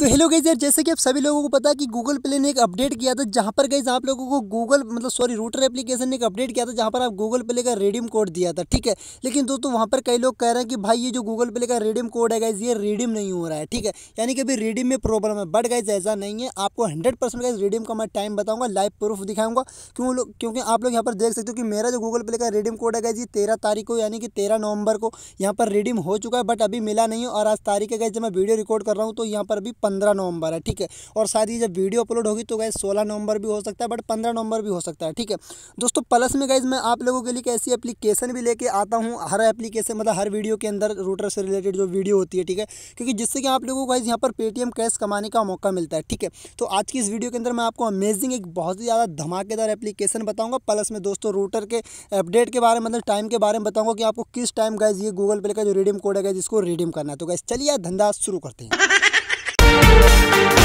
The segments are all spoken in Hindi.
तो हेलो गई यार जैसे कि आप सभी लोगों को पता है कि गूगल प्ले ने एक अपडेट किया था जहाँ पर गई आप लोगों को गूगल मतलब सॉरी रूटर एप्लीकेशन ने एक अपडेट किया था जहाँ पर आप गूगल प्ले का रेडियम कोड दिया था ठीक है लेकिन दोस्तों वहाँ पर कई लोग कह रहे हैं कि भाई ये जो गूगल प्ले का रेडियम कोड है गाइज ये रेडियम नहीं हो रहा है ठीक है यानी कि अभी रेडियम में प्रॉब्लम है बट गाइज ऐसा नहीं है आपको हंड्रेड परसेंट गाइज रेडीम का मैं टाइम बताऊँगा लाइव प्रूफ दिखाऊंगा क्यों लोग क्योंकि आप लोग यहाँ पर देख सकते हो कि मेरा जो गूगल प्ले का रेडियम कोड है गाइज ये तेरह तारीख को यानी कि तेरह नवंबर को यहाँ पर रेडियम हो चुका है बट अभी मिला नहीं और आज तारीख है गाइज जब मैं वीडियो रिकॉर्ड कर रहा हूँ तो यहाँ पर अभी पंद्रह नवंबर है ठीक है और शायद ये जब वीडियो अपलोड होगी तो गैस सोलह नवंबर भी हो सकता है बट पंद्रह नवंबर भी हो सकता है ठीक है दोस्तों प्लस में गैस मैं आप लोगों के लिए ऐसी एप्लीकेशन भी लेके आता हूँ हर एप्लीकेशन मतलब हर वीडियो के अंदर रूटर से रिलेटेड जो वीडियो होती है ठीक है क्योंकि जिससे कि आप लोगों को गैस यहाँ पर पेटीएम कैश कमाने का मौका मिलता है ठीक है तो आज की इस वीडियो के अंदर मैं आपको अमेजिंग एक बहुत ही ज़्यादा धमाकेदार एप्लीकेशन बताऊँगा प्लस में दोस्तों रूटर के अपडेट के बारे में मतलब टाइम के बारे में बताऊँगा कि आपको किस टाइम गैस ये गूगल पे का जो रिडीम कोड है गैस इसको रिडीम करना है तो गैस चलिए धंधा शुरू करते हैं Thank you.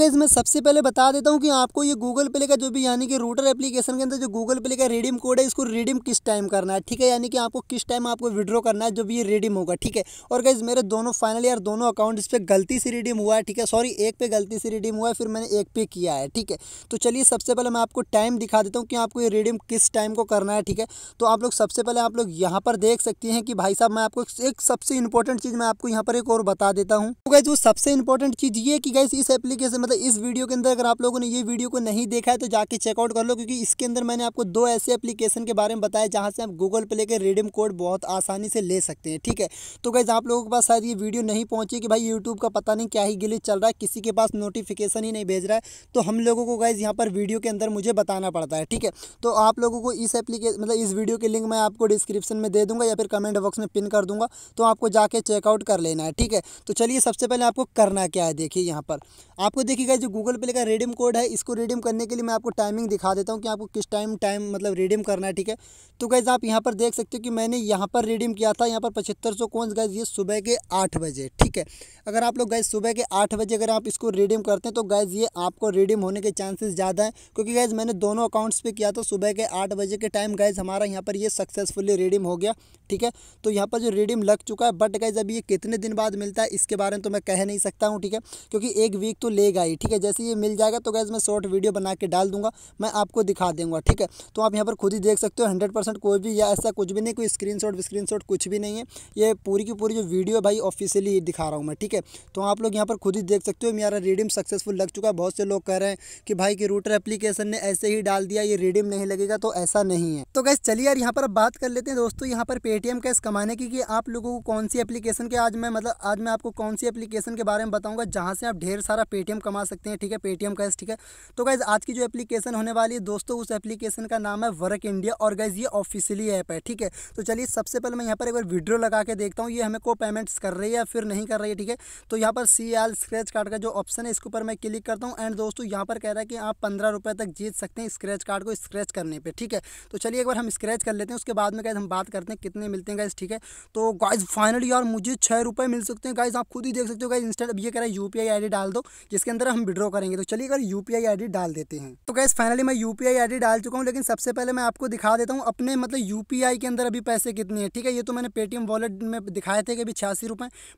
गैस मैं सबसे पहले बता देता हूँ कि आपको ये गूगल प्ले का जो भी यानी कि रूटर एप्लीकेशन के अंदर जो गूगल प्ले का रिडीम कोड है इसको रिडीम किस टाइम करना है ठीक है यानी कि आपको किस टाइम आपको विड्रॉ करना है जो भी ये रिडीम होगा ठीक है और गैस मेरे दोनों फाइनल यार दोनों अकाउंट इस पर गलती से रिडीम हुआ है ठीक है सॉरी एक पे गलती से रिडीम हुआ है फिर मैंने एक पे किया है ठीक है तो चलिए सबसे पहले मैं आपको टाइम दिखा देता हूँ कि आपको ये रिडीम किस टाइम को करना है ठीक है तो आप लोग सबसे पहले आप लोग यहाँ पर देख सकते हैं कि भाई साहब मैं आपको एक सबसे इंपॉर्टेंट चीज़ मैं आपको यहाँ पर एक और बता देता हूँ तो गैस वो सबसे इंपॉर्टेंट चीज़ ये कि गैस इस एप्लीकेशन था इस वीडियो के अंदर अगर आप लोगों ने ये वीडियो को नहीं देखा है तो जाके चेकआउट कर लो क्योंकि इसके अंदर मैंने आपको दो ऐसे एप्लीकेशन के बारे में बताया जहाँ से आप गूगल प्ले के रिडीम कोड बहुत आसानी से ले सकते हैं ठीक है तो गैज़ आप लोगों के पास शायद ये वीडियो नहीं पहुँची कि भाई यूट्यूब का पता नहीं क्या ही गिली चल रहा है किसी के पास नोटिफिकेशन ही नहीं भेज रहा है तो हम लोगों को गैज़ यहाँ पर वीडियो के अंदर मुझे बताना पड़ता है ठीक है तो आप लोगों को इस एप्लीकेशन मतलब इस वीडियो की लिंक मैं आपको डिस्क्रिप्शन में दे दूँगा या फिर कमेंट बॉक्स में पिन कर दूँगा तो आपको जाके चेकआउट कर लेना है ठीक है तो चलिए सबसे पहले आपको करना क्या है देखिए यहाँ पर आपको देखिए देखिए जो गूगल पे का रिडीम कोड है इसको रिडीम करने के लिए मैं आपको टाइमिंग दिखा देता हूँ कि आपको किस टाइम टाइम मतलब रिडीम करना है ठीक है तो गैज आप यहाँ पर देख सकते हो कि मैंने यहाँ पर रिडीम किया था यहाँ पर पचहत्तर सौ कौन गाइज ये सुबह के आठ बजे ठीक है अगर आप लोग गाइज सुबह के आठ बजे अगर आप इसको रिडीम करते हैं तो गाइज ये आपको रिडीम होने के चांसेस ज़्यादा है क्योंकि गाइज मैंने दोनों अकाउंट्स पर किया था सुबह के आठ बजे के टाइम गाइज हमारा यहाँ पर ये सक्सेसफुली रिडीम हो गया ठीक है तो यहाँ पर जो रिडीम लग चुका है बट गाइज अभी ये कितने दिन बाद मिलता है इसके बारे में तो मैं कह नहीं सकता हूँ ठीक है क्योंकि एक वीक तो लेगा चाहिए ठीक है जैसे ये मिल जाएगा तो गैस मैं शॉर्ट वीडियो बना के डाल दूंगा मैं आपको दिखा दूंगा ठीक है तो आप यहाँ पर खुद ही देख सकते हो हंड्रेड परसेंट कोई भी या ऐसा कुछ भी नहीं कोई स्क्रीन शॉट स्क्रीन शॉट कुछ भी नहीं है ये पूरी की पूरी जो वीडियो भाई ऑफिशियली दिखा रहा हूँ मैं ठीक है तो आप लोग यहाँ पर खुद ही देख सकते हो मेरा रिडीम सक्सेसफुल लग चुका है बहुत से लोग कह रहे हैं कि भाई की रूटर एप्लीकेशन ने ऐसे ही डाल दिया ये रिडीम नहीं लगेगा तो ऐसा नहीं है तो गैस चलिए यार यहाँ पर बात कर लेते हैं दोस्तों यहाँ पर पेटीएम कैश कमाने की कि आप लोगों को कौन सी एप्लीकेशन के आज मैं मतलब आज मैं आपको कौन सी एप्लीकेशन के बारे में बताऊंगा जहाँ से आप ढेर सारा पेटीएम कमा कमा सकते हैं ठीक है पेटीएम कैश ठीक है तो गाइज़ आज की जो एप्लीकेशन होने वाली है दोस्तों उस एप्लीकेशन का नाम है वर्क इंडिया और गाइज़ ये ऑफिशियली ऐप है ठीक है तो चलिए सबसे पहले मैं यहाँ पर एक बार वीडियो लगा के देखता हूँ ये हमें को पेमेंट्स कर रही है फिर नहीं कर रही है ठीक है तो यहाँ पर सी एल स्क्रैच कार्ड का जो ऑप्शन है इसके ऊपर मैं क्लिक करता हूँ एंड दोस्तों यहाँ पर कह रहा है कि आप पंद्रह रुपये तक जीत सकते हैं स्क्रैच कार्ड को स्क्रैच करने पर ठीक है तो चलिए एक बार हम स्क्रैच कर लेते हैं उसके बाद में गाइज हम बात करते हैं कितने मिलते हैं गाइज ठीक है तो गाइज फाइनली यार मुझे छः रुपये मिल सकते हैं गाइज आप खुद ही देख सकते हो गाइज इंस्टेंट अब ये कह रहा है यू पी डाल दो जिसके अंदर हम विड्रॉ करेंगे तो चलिए अगर यूपीआई पी डाल देते हैं तो गैस फाइनली मैं यू पी डाल चुका हूँ लेकिन सबसे पहले मैं आपको दिखा देता हूँ अपने मतलब यू के अंदर अभी पैसे कितने हैं ठीक है ये तो मैंने पेटीएम वॉलेट में दिखाए थे कि अभी छियासी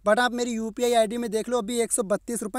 बट आप मेरी यू पी में देख लो अभी एक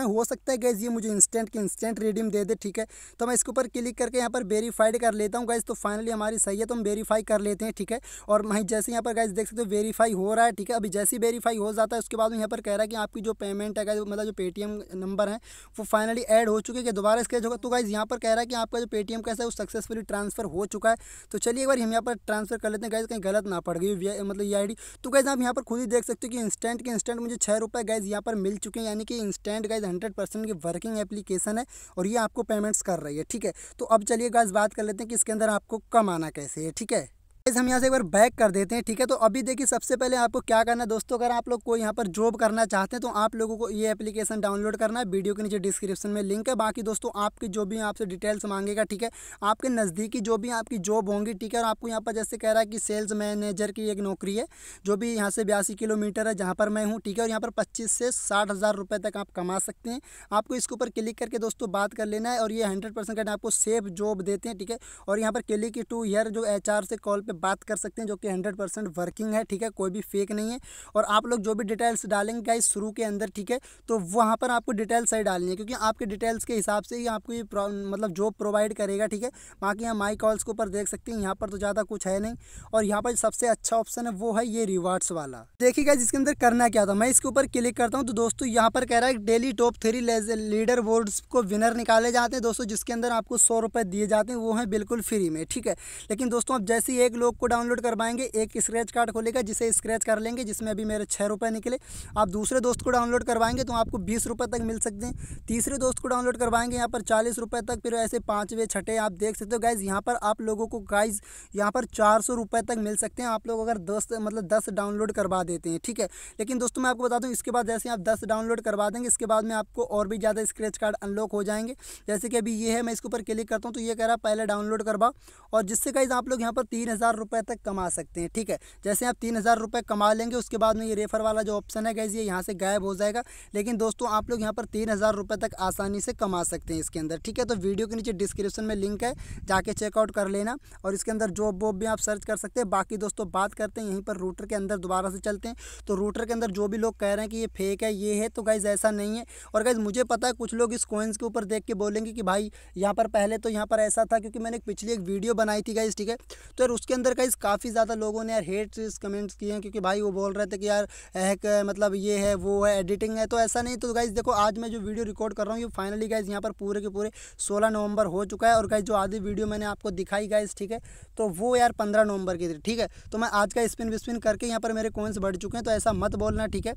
हो सकता है गैस ये मुझे इंस्टेंट के इंस्टेंट रिडीम दे दे ठीक है तो मैं इसके ऊपर क्लिक करके यहाँ पर वेरीफाइड कर लेता हूँ गैस तो फाइनली हमारी सही है तो हम वेरीफाई कर लेते हैं ठीक है और वहीं जैसे यहाँ पर गैस देख सकते हो वेरीफाई हो रहा है ठीक है अभी जैसे ही वेरीफाई हो जाता है उसके बाद यहाँ पर कह रहा है कि आपकी जो पेमेंट है मतलब जो पेटीएम नंबर है वो फाइनली ऐड हो चुके हैं दोबारा स्क्रैच होगा तो गाइज यहाँ पर कह रहा है कि आपका जो पेटीएम कैसा है वो सक्सेसफुली ट्रांसफर हो चुका है तो चलिए एक बार हम यहाँ पर ट्रांसफर कर लेते हैं गाइज कहीं गलत ना पड़ गई मतलब ये e आई तो गाइज आप यहाँ पर खुद ही देख सकते हो कि इंस्टेंट के इंस्टेंट मुझे छः रुपये गाइज यहाँ पर मिल चुके हैं यानी कि इंस्टेंट गाइज हंड्रेड परसेंट की वर्किंग एप्लीकेशन है और ये आपको पेमेंट्स कर रही है ठीक है तो अब चलिए गाइज बात कर लेते हैं कि इसके अंदर आपको कम आना कैसे है ठीक है गाइज हम यहाँ से एक बार बैक कर देते हैं ठीक है तो अभी देखिए सबसे पहले आपको क्या करना है दोस्तों अगर आप लोग को यहाँ पर जॉब करना चाहते हैं तो आप लोगों को ये एप्लीकेशन डाउनलोड करना है वीडियो के नीचे डिस्क्रिप्शन में लिंक है बाकी दोस्तों आपकी जो भी आपसे डिटेल्स मांगेगा ठीक है आपके नज़दीकी जो भी आपकी जॉब होंगी ठीक है और आपको यहाँ पर जैसे कह रहा है कि सेल्स मैनेजर की एक नौकरी है जो भी यहाँ से बयासी किलोमीटर है जहाँ पर मैं हूँ ठीक है और यहाँ पर पच्चीस से साठ हज़ार रुपये तक आप कमा सकते हैं आपको इसके ऊपर क्लिक करके दोस्तों बात कर लेना है और ये हंड्रेड परसेंट आपको सेफ जॉब देते हैं ठीक है और यहाँ पर क्लिक टू ईयर जो एच से कॉल पर बात कर सकते हैं जो कि हंड्रेड परसेंट वर्किंग है ठीक है कोई भी फेक नहीं है और आप लोग जो भी डिटेल्स डालेंगे गाइस शुरू के अंदर ठीक है तो वहाँ पर आपको डिटेल्स सही डालनी है क्योंकि आपके डिटेल्स के हिसाब से ही आपको ये मतलब जॉब प्रोवाइड करेगा ठीक है बाकी यहाँ माई कॉल्स के ऊपर देख सकते हैं यहाँ पर तो ज़्यादा कुछ है नहीं और यहाँ पर सबसे अच्छा ऑप्शन है वो है ये रिवार्ड्स वाला देखिएगा जिसके अंदर करना क्या था मैं इसके ऊपर क्लिक करता हूँ तो दोस्तों यहाँ पर कह रहा है daily top three leaderboards को विनर निकाले जाते हैं दोस्तों जिसके अंदर आपको सौ रुपए दिए जाते हैं वो हैं बिल्कुल फ्री में ठीक है लेकिन दोस्तों अब जैसे ही एक लोग को डाउनलोड करवाएंगे एक स्क्रैच कार्ड खोलेगा जिसे स्क्रैच कर लेंगे जिसमें अभी मेरे छः रुपये निकले आप दूसरे दोस्त को डाउनलोड करवाएंगे तो आपको बीस रुपये तक मिल सकते हैं तीसरे दोस्त को डाउनलोड करवाएंगे यहाँ पर चालीस रुपये तक फिर ऐसे पाँचवें छठे आप देख सकते हो गाइज़ यहाँ पर आप लोगों को गाइज़ यहाँ पर चार सौ रुपये तक मिल सकते हैं आप लोग अगर दस मतलब दस डाउनलोड करवा देते हैं ठीक है लेकिन दोस्तों मैं आपको बता दूँ इसके बाद जैसे आप दस डाउनलोड करवा देंगे इसके बाद में आपको और भी ज़्यादा स्क्रैच कार्ड अनलॉक हो जाएंगे जैसे कि अभी ये है मैं इसके ऊपर क्लिक करता हूँ तो ये कह रहा पहले डाउनलोड करवाओ और जिससे गाइज आप लोग यहाँ पर तीन हज़ार हज़ार रुपये तक कमा सकते हैं ठीक है जैसे आप तीन हज़ार रुपये कमा लेंगे उसके बाद में ये रेफर वाला जो ऑप्शन है गैस ये यहाँ से गायब हो जाएगा लेकिन दोस्तों आप लोग यहाँ पर तीन हज़ार रुपये तक आसानी से कमा सकते हैं इसके अंदर ठीक है तो वीडियो के नीचे डिस्क्रिप्शन में लिंक है जाके चेकआउट कर लेना और इसके अंदर जॉब वॉब भी आप सर्च कर सकते हैं बाकी दोस्तों बात करते हैं यहीं पर रूटर के अंदर दोबारा से चलते हैं तो रूटर के अंदर जो भी लोग कह रहे हैं कि ये फेक है ये है तो गाइज़ ऐसा नहीं है और गाइज़ मुझे पता है कुछ लोग इस कोइंस के ऊपर देख के बोलेंगे कि भाई यहाँ पर पहले तो यहाँ पर ऐसा था क्योंकि मैंने पिछली एक वीडियो बनाई थी गाइज़ ठीक है तो यार उसके अंदर अंदर का काफ़ी ज़्यादा लोगों ने यार हेट कमेंट्स किए हैं क्योंकि भाई वो बोल रहे थे कि यार एक मतलब ये है वो है एडिटिंग है तो ऐसा नहीं तो गाइज़ देखो आज मैं जो वीडियो रिकॉर्ड कर रहा हूँ ये फाइनली गाइज़ यहाँ पर पूरे के पूरे सोलह नवंबर हो चुका है और गाइज़ जो आधी वीडियो मैंने आपको दिखाई गाइज़ ठीक है तो वो यार पंद्रह नवंबर की थी ठीक है तो मैं आज का स्पिन विस्पिन करके यहाँ पर मेरे कोइंस बढ़ चुके हैं तो ऐसा मत बोलना ठीक है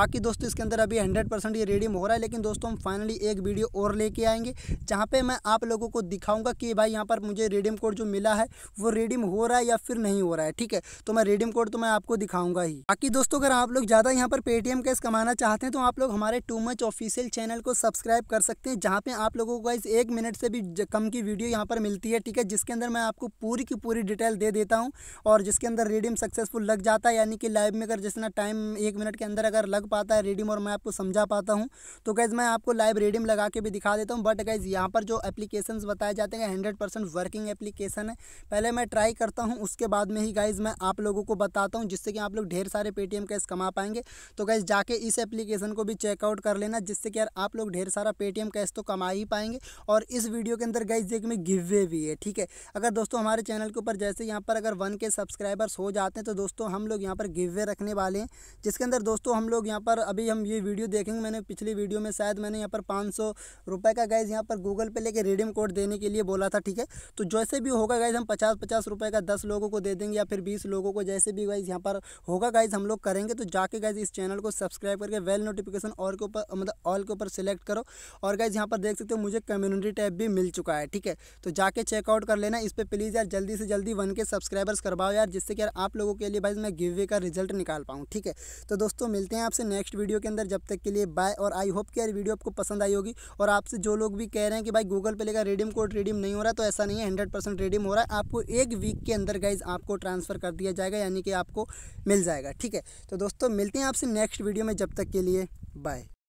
बाकी दोस्तों इसके अंदर अभी हंड्रेड परसेंट ये रेडियम हो रहा है लेकिन दोस्तों हम फाइनली एक वीडियो और लेके आएंगे जहाँ पर मैं आप लोगों को दिखाऊंगा कि भाई यहाँ पर मुझे रेडियम कोड जो मिला है वो रेडियम हो रहा है या फिर नहीं हो रहा है ठीक है तो मैं रिडीम कोड तो मैं आपको दिखाऊंगा ही बाकी दोस्तों अगर आप लोग ज़्यादा यहाँ पर पेटीएम कैश कमाना चाहते हैं तो आप लोग हमारे टू मच ऑफिशियल चैनल को सब्सक्राइब कर सकते हैं जहाँ पे आप लोगों को इस एक मिनट से भी कम की वीडियो यहाँ पर मिलती है ठीक है जिसके अंदर मैं आपको पूरी की पूरी डिटेल दे देता हूँ और जिसके अंदर रिडीम सक्सेसफुल लग जाता है यानी कि लाइव में अगर जितना टाइम एक मिनट के अंदर अगर लग पाता है रिडीम और मैं आपको समझा पाता हूँ तो गैज़ मैं आपको लाइव रिडीम लगा के भी दिखा देता हूँ बट गैज़ यहाँ पर जो एप्लीकेशन बताए जाते हैं हंड्रेड वर्किंग एप्लीकेशन है पहले मैं ट्राई करता हूँ हूँ उसके बाद में ही गाइज़ मैं आप लोगों को बताता हूँ जिससे कि आप लोग ढेर सारे पेटीएम कैश कमा पाएंगे तो गाइज़ जाके इस एप्लीकेशन को भी चेकआउट कर लेना जिससे कि यार आप लोग ढेर सारा पेटीएम कैश तो कमा ही पाएंगे और इस वीडियो के अंदर गाइज एक में गिव वे भी है ठीक है अगर दोस्तों हमारे चैनल के ऊपर जैसे यहाँ पर अगर वन के सब्सक्राइबर्स हो जाते हैं तो दोस्तों हम लोग यहाँ पर गिव वे रखने वाले हैं जिसके अंदर दोस्तों हम लोग यहाँ पर अभी हम ये वीडियो देखेंगे मैंने पिछली वीडियो में शायद मैंने यहाँ पर पाँच सौ का गाइज यहाँ पर गूगल पे लेके रिडीम कोड देने के लिए बोला था ठीक है तो जैसे भी होगा गाइज हम पचास पचास रुपए का दस लोगों को दे देंगे या फिर बीस लोगों को जैसे भी गाइज यहाँ पर होगा गाइज हम लोग करेंगे तो जाके गाइज इस चैनल को सब्सक्राइब करके वेल नोटिफिकेशन और के ऊपर मतलब ऑल के ऊपर सेलेक्ट करो और गाइज यहाँ पर देख सकते हो मुझे कम्युनिटी टैब भी मिल चुका है ठीक है तो जाके चेकआउट कर लेना इस पर प्लीज़ यार जल्दी से जल्दी वन के सब्सक्राइबर्स करवाओ यार जिससे कि यार आप लोगों के लिए भाई मैं गिवे का रिजल्ट निकाल पाऊँ ठीक है तो दोस्तों मिलते हैं आपसे नेक्स्ट वीडियो के अंदर जब तक के लिए बाय और आई होप कि यार वीडियो आपको पसंद आई होगी और आपसे जो लोग भी कह रहे हैं कि भाई गूगल पे लेकर रिडीम कोड रिडीम नहीं हो रहा तो ऐसा नहीं है हंड्रेड परसेंट रिडीम हो रहा है आपको एक वीक के अंदर अंदर गाइज आपको ट्रांसफ़र कर दिया जाएगा यानी कि आपको मिल जाएगा ठीक है तो दोस्तों मिलते हैं आपसे नेक्स्ट वीडियो में जब तक के लिए बाय